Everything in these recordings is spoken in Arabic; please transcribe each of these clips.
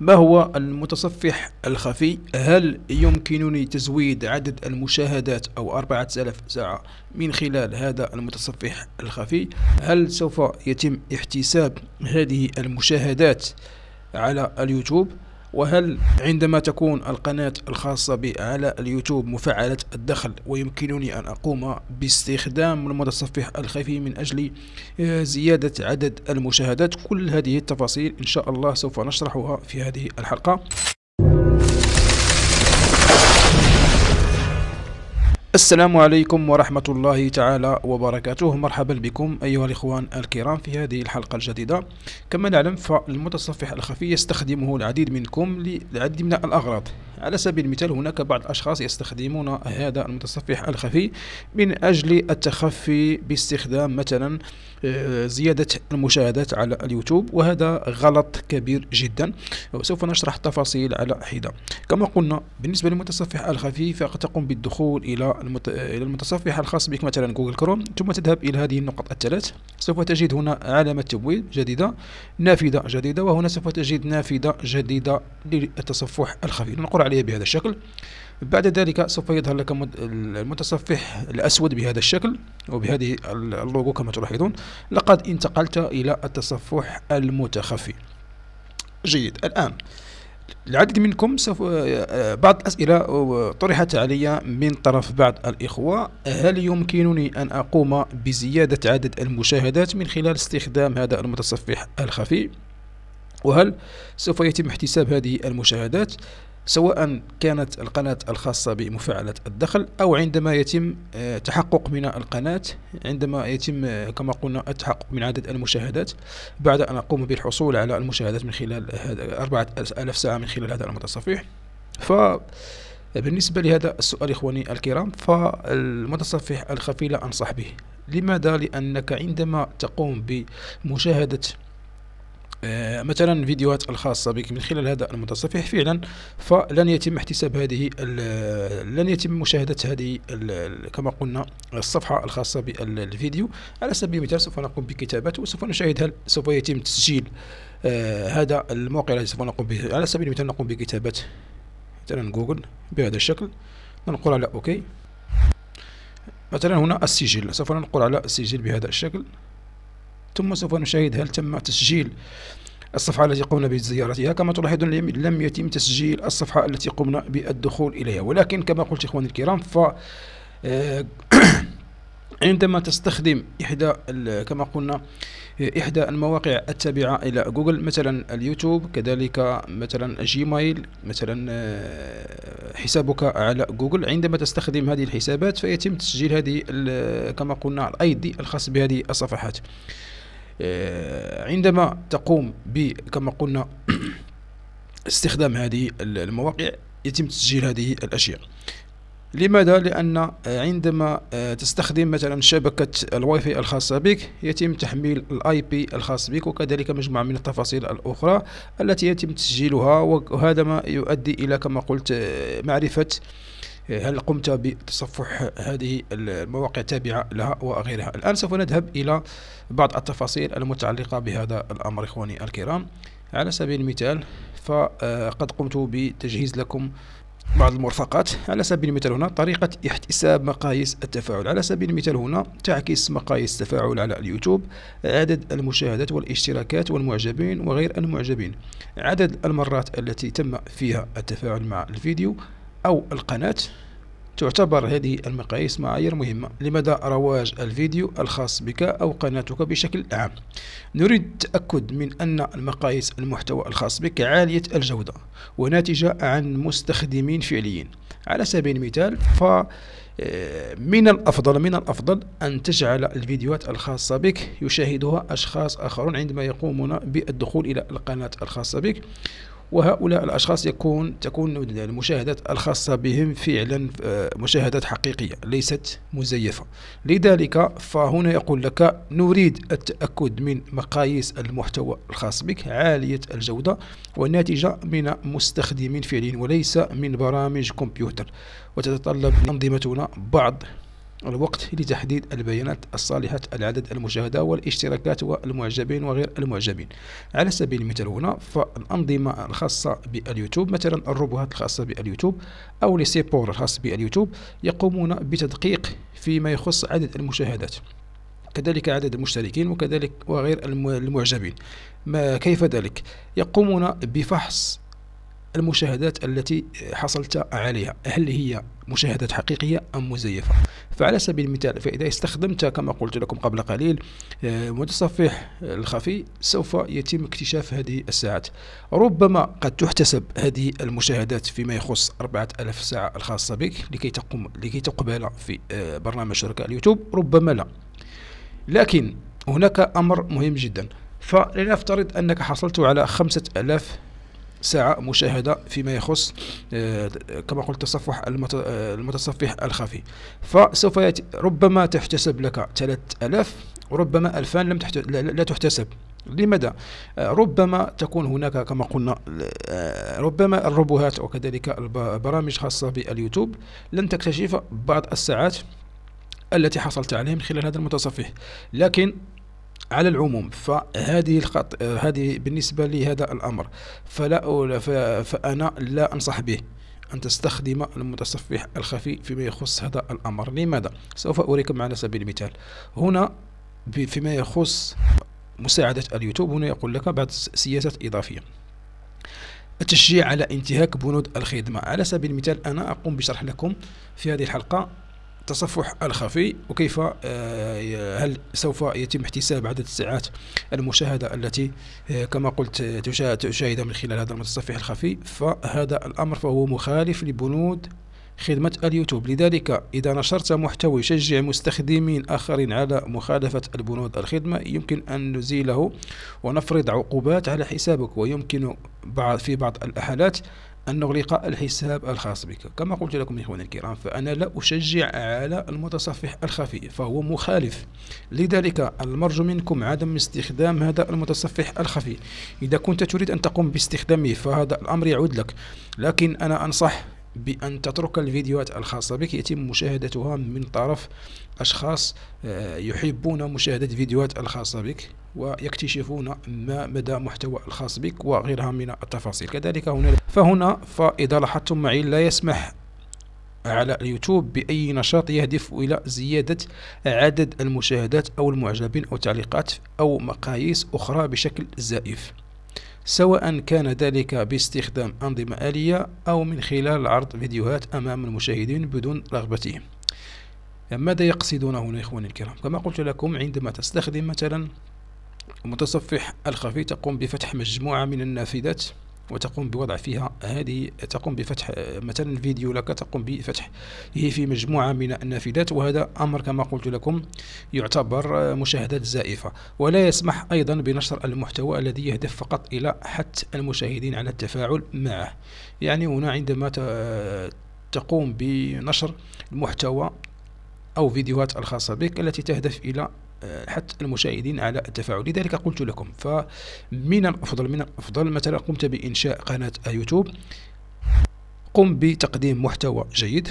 ما هو المتصفح الخفي؟ هل يمكنني تزويد عدد المشاهدات أو 4000 ساعة من خلال هذا المتصفح الخفي؟ هل سوف يتم احتساب هذه المشاهدات على اليوتيوب؟ وهل عندما تكون القناة الخاصة بي على اليوتيوب مفعلة الدخل ويمكنني أن أقوم باستخدام المتصفح الخفي من أجل زيادة عدد المشاهدات كل هذه التفاصيل إن شاء الله سوف نشرحها في هذه الحلقة السلام عليكم ورحمة الله تعالى وبركاته مرحبا بكم أيها الإخوان الكرام في هذه الحلقة الجديدة كما نعلم فالمتصفح الخفي يستخدمه العديد منكم للعديد من الأغراض على سبيل المثال هناك بعض الأشخاص يستخدمون هذا المتصفح الخفي من أجل التخفي باستخدام مثلا آه، زيادة المشاهدات على اليوتيوب وهذا غلط كبير جدا سوف نشرح تفاصيل على حدة كما قلنا بالنسبة للمتصفح الخفي فقد تقوم بالدخول إلى المت... إلى المتصفح الخاص بك مثلا جوجل كروم ثم تذهب إلى هذه النقط الثلاث سوف تجد هنا علامة تبويب جديدة نافذة جديدة وهنا سوف تجد نافذة جديدة للتصفح الخفي نقر عليها بهذا الشكل بعد ذلك سوف يظهر لك المتصفح الأسود بهذا الشكل وبهذه اللوغو كما تلاحظون لقد انتقلت إلى التصفح المتخفي جيد الآن العدد منكم سوف آه، آه، بعض الأسئلة آه، طرحت علي من طرف بعض الإخوة هل يمكنني أن أقوم بزيادة عدد المشاهدات من خلال استخدام هذا المتصفح الخفي؟ وهل سوف يتم احتساب هذه المشاهدات سواء كانت القناة الخاصة بمفاعلة الدخل أو عندما يتم آه، تحقق من القناة عندما يتم آه، كما قلنا التحقق من عدد المشاهدات بعد أن أقوم بالحصول على المشاهدات من خلال أربعة ألف ساعة من خلال هذا المتصفح ف بالنسبة لهذا السؤال إخواني الكرام فالمتصفح الخفي لا أنصح به لماذا؟ لأنك عندما تقوم بمشاهدة آه، مثلا فيديوهات الخاصة بك من خلال هذا المتصفح فعلا فلن يتم احتساب هذه لن يتم مشاهدة هذه كما قلنا الصفحة الخاصة بالفيديو على سبيل المثال سوف نقوم بكتابته وسوف نشاهد هل سوف يتم تسجيل آه، هذا الموقع الذي سوف نقوم به على سبيل المثال نقوم بكتابة مثلا جوجل بهذا الشكل ننقل على اوكي مثلا هنا السجل سوف ننقل على السجل بهذا الشكل ثم سوف نشاهد هل تم تسجيل الصفحة التي قمنا بزيارتها كما تلاحظون لم يتم تسجيل الصفحة التي قمنا بالدخول إليها ولكن كما قلت إخواني الكرام ف آه، عندما تستخدم إحدى كما قلنا آه، إحدى المواقع التابعة إلى جوجل مثلا اليوتيوب كذلك مثلا جيميل مثلا آه، حسابك على جوجل عندما تستخدم هذه الحسابات فيتم تسجيل هذه كما قلنا الأيدي الخاص بهذه الصفحات آه، عندما تقوم ب كما قلنا استخدام هذه المواقع يتم تسجيل هذه الأشياء لماذا؟ لأن آه، عندما آه، تستخدم مثلا شبكة الواي فاي الخاصة بك يتم تحميل الاي بي الخاص بك وكذلك مجموعة من التفاصيل الأخرى التي يتم تسجيلها وهذا ما يؤدي إلى كما قلت معرفة هل قمت بتصفح هذه المواقع التابعة لها وغيرها الآن سوف نذهب إلى بعض التفاصيل المتعلقة بهذا الأمر إخواني الكرام على سبيل المثال فقد قمت بتجهيز لكم بعض المرفقات على سبيل المثال هنا طريقة احتساب مقاييس التفاعل على سبيل المثال هنا تعكس مقاييس التفاعل على اليوتيوب عدد المشاهدات والاشتراكات والمعجبين وغير المعجبين عدد المرات التي تم فيها التفاعل مع الفيديو أو القناة تعتبر هذه المقاييس معايير مهمة لمدى رواج الفيديو الخاص بك أو قناتك بشكل عام نريد التأكد من أن المقاييس المحتوى الخاص بك عالية الجودة وناتجة عن مستخدمين فعليين على سبيل المثال ف آه، من الأفضل من الأفضل أن تجعل الفيديوهات الخاصة بك يشاهدها أشخاص آخرون عندما يقومون بالدخول إلى القناة الخاصة بك وهؤلاء الأشخاص يكون تكون المشاهدات يعني الخاصة بهم فعلا آه، مشاهدات حقيقية ليست مزيفة لذلك فهنا يقول لك نريد التأكد من مقاييس المحتوى الخاص بك عالية الجودة والناتجة من مستخدمين فعليين وليس من برامج كمبيوتر وتتطلب أنظمتنا بعض الوقت لتحديد البيانات الصالحة العدد المشاهدة والاشتراكات والمعجبين وغير المعجبين على سبيل المثال هنا فالأنظمة الخاصة باليوتيوب مثلا الروبوهات الخاصة باليوتيوب أو لسيبور الخاص باليوتيوب يقومون بتدقيق فيما يخص عدد المشاهدات كذلك عدد المشتركين وكذلك وغير المعجبين ما كيف ذلك يقومون بفحص المشاهدات التي حصلت عليها هل هي مشاهدات حقيقية أم مزيفة فعلى سبيل المثال فإذا استخدمت كما قلت لكم قبل قليل آه، متصفح الخفي سوف يتم اكتشاف هذه الساعات ربما قد تحتسب هذه المشاهدات فيما يخص 4000 ساعة الخاصة بك لكي تقوم لكي تقبل في آه، برنامج شركاء اليوتيوب ربما لا لكن هناك أمر مهم جدا فلنفترض أنك حصلت على 5000 ساعة مشاهدة فيما يخص آه، كما قلت تصفح آه، المتصفح الخفي فسوف يأتي ربما تحتسب لك 3000 وربما 2000 لم تحت... لا تحتسب لماذا آه، ربما تكون هناك كما قلنا ربما الروبوهات وكذلك البرامج خاصة باليوتيوب لن تكتشف بعض الساعات التي حصلت عليهم خلال هذا المتصفح لكن على العموم فهذه الخط... هذه بالنسبه لهذا الامر فلا ف... فانا لا انصح به أن تستخدم المتصفح الخفي فيما يخص هذا الأمر لماذا؟ سوف أريكم على سبيل المثال هنا فيما يخص مساعدة اليوتيوب هنا يقول لك بعض سياسات إضافية التشجيع على انتهاك بنود الخدمة على سبيل المثال أنا أقوم بشرح لكم في هذه الحلقة التصفح الخفي وكيف آه، هل سوف يتم احتساب عدد الساعات المشاهدة التي آه، كما قلت تشاهد من خلال هذا المتصفح الخفي فهذا الأمر فهو مخالف لبنود خدمة اليوتيوب لذلك إذا نشرت محتوى يشجع مستخدمين آخرين على مخالفة البنود الخدمة يمكن أن نزيله ونفرض عقوبات على حسابك ويمكن في بعض الحالات أن نغلق الحساب الخاص بك كما قلت لكم إخواني الكرام فأنا لا أشجع على المتصفح الخفي فهو مخالف لذلك المرجو منكم عدم استخدام هذا المتصفح الخفي إذا كنت تريد أن تقوم باستخدامه فهذا الأمر يعود لك لكن أنا أنصح بأن تترك الفيديوهات الخاصة بك يتم مشاهدتها من طرف أشخاص آه، يحبون مشاهدة الفيديوهات الخاصة بك ويكتشفون ما مدى محتوى الخاص بك وغيرها من التفاصيل كذلك هنا فهنا فإذا لاحظتم معي لا يسمح على اليوتيوب بأي نشاط يهدف إلى زيادة عدد المشاهدات أو المعجبين أو تعليقات أو مقاييس أخرى بشكل زائف سواء كان ذلك باستخدام أنظمة آلية أو من خلال عرض فيديوهات أمام المشاهدين بدون رغبتهم ماذا يقصدون هنا إخواني الكرام كما قلت لكم عندما تستخدم مثلا المتصفح الخفي تقوم بفتح مجموعة من النافذات وتقوم بوضع فيها هذه تقوم بفتح آه، مثلا الفيديو لك تقوم بفتح هي في مجموعة من النافذات وهذا أمر كما قلت لكم يعتبر آه، مشاهدات زائفة ولا يسمح أيضا بنشر المحتوى الذي يهدف فقط إلى حث المشاهدين على التفاعل معه يعني هنا عندما آه، تقوم بنشر المحتوى أو فيديوهات الخاصة بك التي تهدف إلى حتى المشاهدين على التفاعل لذلك قلت لكم فمن الأفضل من الأفضل مثلا قمت بإنشاء قناة يوتيوب قم بتقديم محتوى جيد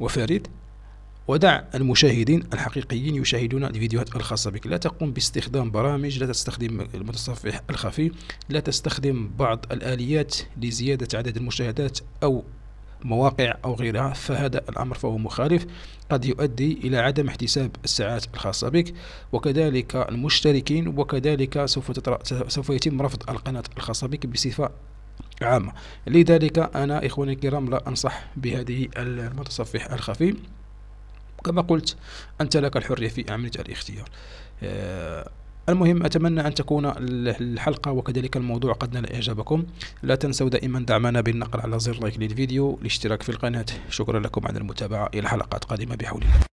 وفريد ودع المشاهدين الحقيقيين يشاهدون الفيديوهات الخاصة بك لا تقوم باستخدام برامج لا تستخدم المتصفح الخفي لا تستخدم بعض الآليات لزيادة عدد المشاهدات أو مواقع أو غيرها فهذا الأمر فهو مخالف قد يؤدي إلى عدم احتساب الساعات الخاصة بك وكذلك المشتركين وكذلك سوف, سوف يتم رفض القناة الخاصة بك بصفة عامة لذلك أنا إخواني الكرام لا أنصح بهذه المتصفح الخفي كما قلت أنت لك الحرية في عملية الاختيار آه، المهم أتمنى أن تكون الحلقة وكذلك الموضوع قد نال إعجابكم لا تنسوا دائما دعمنا بالنقر على زر لايك للفيديو الاشتراك في القناة شكرا لكم على المتابعة إلى حلقات قادمة بحول الله